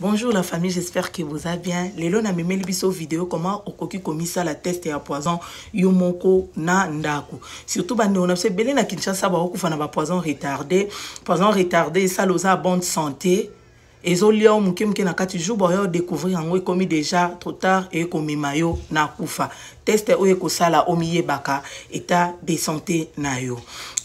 Bonjour la famille, j'espère que vous allez bien. Lelo na memeli biso vidéo comment okoki ça la test à poison yomoko na ndako. Surtout bande on a se belé na Kinshasa ba na ba poison retardé. Poison retardé ça à bonne santé. ezolia yo moke moke na kati jour boyo bah, découvrir comme komi déjà trop tard et komi yo na kufa teste eh, oh, eh, sala omiye baka état de santé na yo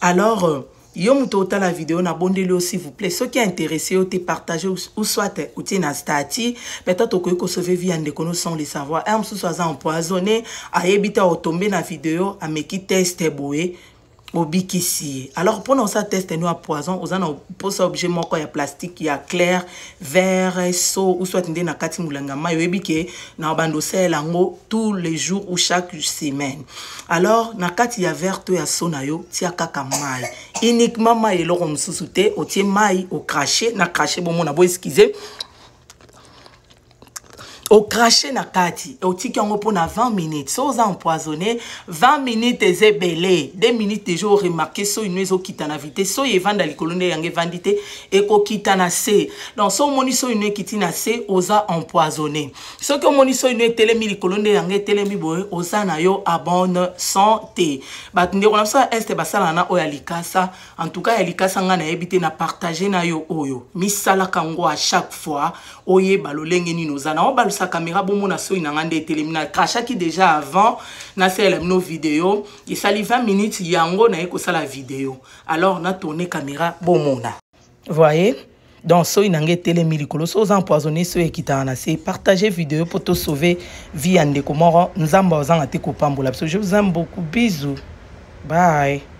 alors euh, yo moto otala video na bondeli yo s'il vous plaît soki aintéressé yo te partage ou soit otie na stati peut-être okoki kosauve vi ya ndeko no sans le savoir ya mosusu aza empoisonné ayebi te otombe na video ameki teste boye obikisi alors pendant ça teste nous à poison oza il y objet moko ya y a clair vert so ou soit nde na kati mulanga mai obi ke na banda l'ango tous les jours ou chaque semaine alors na kati ya vert to ya so na yo tia kaka mai uniquement mai eloko mosusu te otie mai cracher, na bon mon bomona boeskize okrashe na kati otiki yango pona 20 minutes so oza empoisonné 20 minutes eza 2 minutes déjà remarqué so ino ezokita na vitese so evanda likolo yange yango evandi kitana ekokita se donc so moni so une kitina se oza empoisonné soki moni so ino etelemi likolo yange yango etelemi boye oza na yo abonne santé bato ndeko na biso est este basalaka na o ya likasa en tout cas ya likasa nga na te na partage na yo oyo misala kango à chaque fois oyeba balolenge ni oza na obalusa caméra bon mon asso inangande etelemi Kacha crachaki déjà avant na selem no vidéo et sali 20 minutes yango na eko sala vidéo alors na tourner caméra bon mona voyez donc so inange télé likolo so empoisonné so ta na c'est partager vidéo pour te sauver vie en ndeko nous ambozan ozanga te copains biso je vous aime beaucoup bisous bye